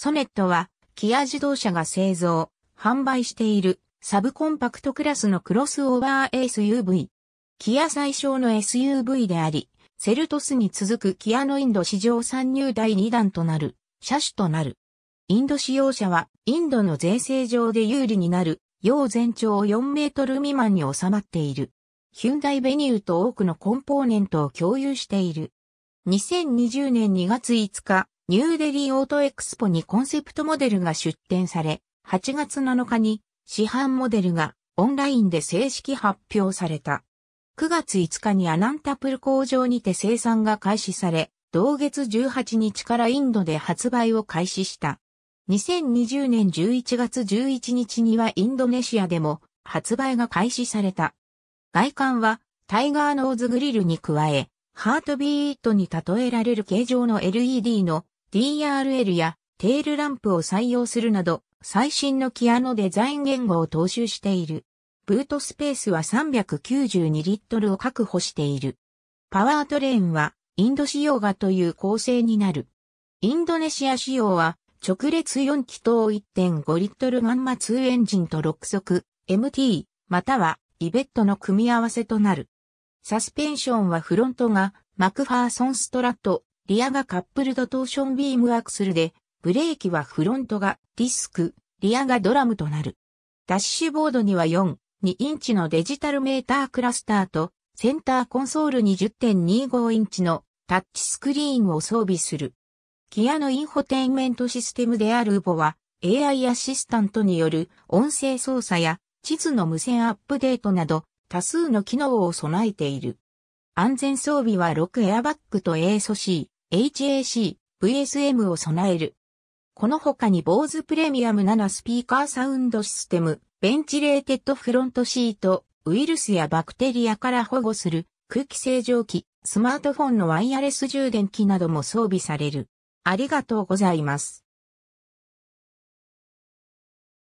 ソネットは、キア自動車が製造、販売しているサブコンパクトクラスのクロスオーバー SUV。キア最小の SUV であり、セルトスに続くキアのインド市場参入第2弾となる、車種となる。インド使用者は、インドの税制上で有利になる、要全長4メートル未満に収まっている。ヒュンダイベニューと多くのコンポーネントを共有している。2020年2月5日、ニューデリーオートエクスポにコンセプトモデルが出展され、8月7日に市販モデルがオンラインで正式発表された。9月5日にアナンタプル工場にて生産が開始され、同月18日からインドで発売を開始した。2020年11月11日にはインドネシアでも発売が開始された。外観はタイガーノーズグリルに加え、ハートビートに例えられる形状の LED の DRL やテールランプを採用するなど、最新のキアのデザイン言語を踏襲している。ブートスペースは392リットルを確保している。パワートレーンはインド仕様がという構成になる。インドネシア仕様は直列4気筒1.5リットルガンマ2エンジンと6速 MT またはイベットの組み合わせとなる。サスペンションはフロントがマクファーソンストラットリアがカップルドトーションビームアクスルで、ブレーキはフロントがディスク、リアがドラムとなる。ダッシュボードには4、2インチのデジタルメータークラスターと、センターコンソールに10.25インチのタッチスクリーンを装備する。キアのインフォテインメントシステムであるウボは AI アシスタントによる音声操作や地図の無線アップデートなど多数の機能を備えている。安全装備は6エアバッグと ASC、HAC、VSM を備える。この他に坊主プレミアム7スピーカーサウンドシステム、ベンチレーテッドフロントシート、ウイルスやバクテリアから保護する空気清浄機、スマートフォンのワイヤレス充電器なども装備される。ありがとうございます。